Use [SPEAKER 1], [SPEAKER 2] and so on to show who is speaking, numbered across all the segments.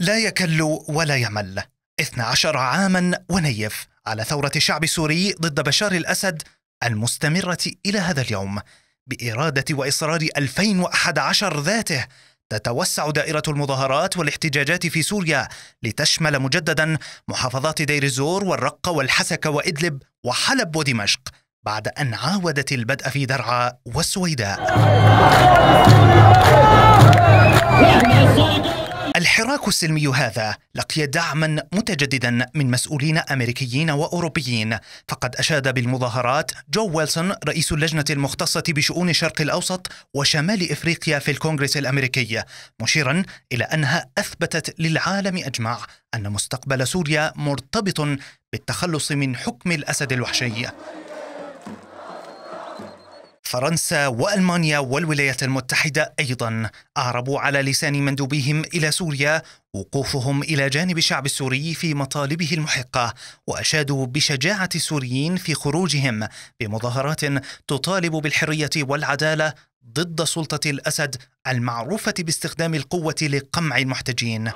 [SPEAKER 1] لا يكل ولا يمل 12 عاما ونيف على ثورة الشعب السوري ضد بشار الأسد المستمرة إلى هذا اليوم بإرادة وإصرار 2011 ذاته تتوسع دائرة المظاهرات والاحتجاجات في سوريا لتشمل مجددا محافظات دير الزور والرقة والحسكة وإدلب وحلب ودمشق بعد أن عاودت البدء في درعا والسويداء الحراك السلمي هذا لقي دعما متجددا من مسؤولين امريكيين واوروبيين فقد اشاد بالمظاهرات جو ويلسون رئيس اللجنه المختصه بشؤون الشرق الاوسط وشمال افريقيا في الكونغرس الامريكي مشيرا الى انها اثبتت للعالم اجمع ان مستقبل سوريا مرتبط بالتخلص من حكم الاسد الوحشي فرنسا والمانيا والولايات المتحده ايضا اعربوا على لسان مندوبيهم الى سوريا وقوفهم الى جانب الشعب السوري في مطالبه المحقه واشادوا بشجاعه السوريين في خروجهم بمظاهرات تطالب بالحريه والعداله ضد سلطه الاسد المعروفه باستخدام القوه لقمع المحتجين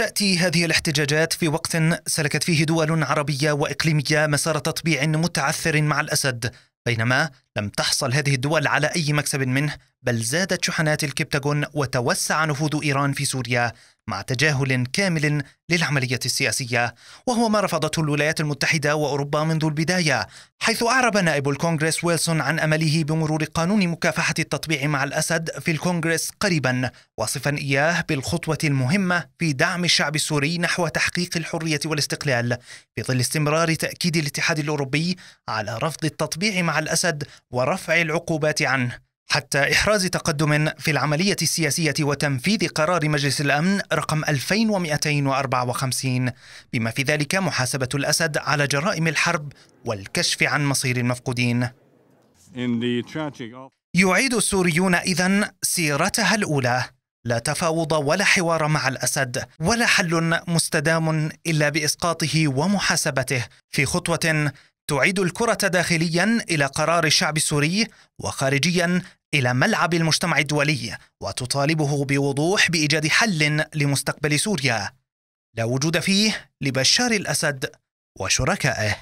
[SPEAKER 1] تأتي هذه الاحتجاجات في وقت سلكت فيه دول عربية وإقليمية مسار تطبيع متعثر مع الأسد بينما لم تحصل هذه الدول على أي مكسب منه بل زادت شحنات الكبتاغون وتوسع نفوذ إيران في سوريا مع تجاهل كامل للعملية السياسية وهو ما رفضته الولايات المتحدة وأوروبا منذ البداية حيث أعرب نائب الكونغرس ويلسون عن أمله بمرور قانون مكافحة التطبيع مع الأسد في الكونغرس قريبا وصفا إياه بالخطوة المهمة في دعم الشعب السوري نحو تحقيق الحرية والاستقلال في ظل استمرار تأكيد الاتحاد الأوروبي على رفض التطبيع مع الأسد ورفع العقوبات عنه حتى إحراز تقدم في العملية السياسية وتنفيذ قرار مجلس الأمن رقم 2254 بما في ذلك محاسبة الأسد على جرائم الحرب والكشف عن مصير المفقودين يعيد السوريون إذا سيرتها الأولى لا تفاوض ولا حوار مع الأسد ولا حل مستدام إلا بإسقاطه ومحاسبته في خطوة تعيد الكرة داخليا إلى قرار الشعب السوري وخارجيا إلى ملعب المجتمع الدولي وتطالبه بوضوح بإيجاد حل لمستقبل سوريا لا وجود فيه لبشار الأسد وشركائه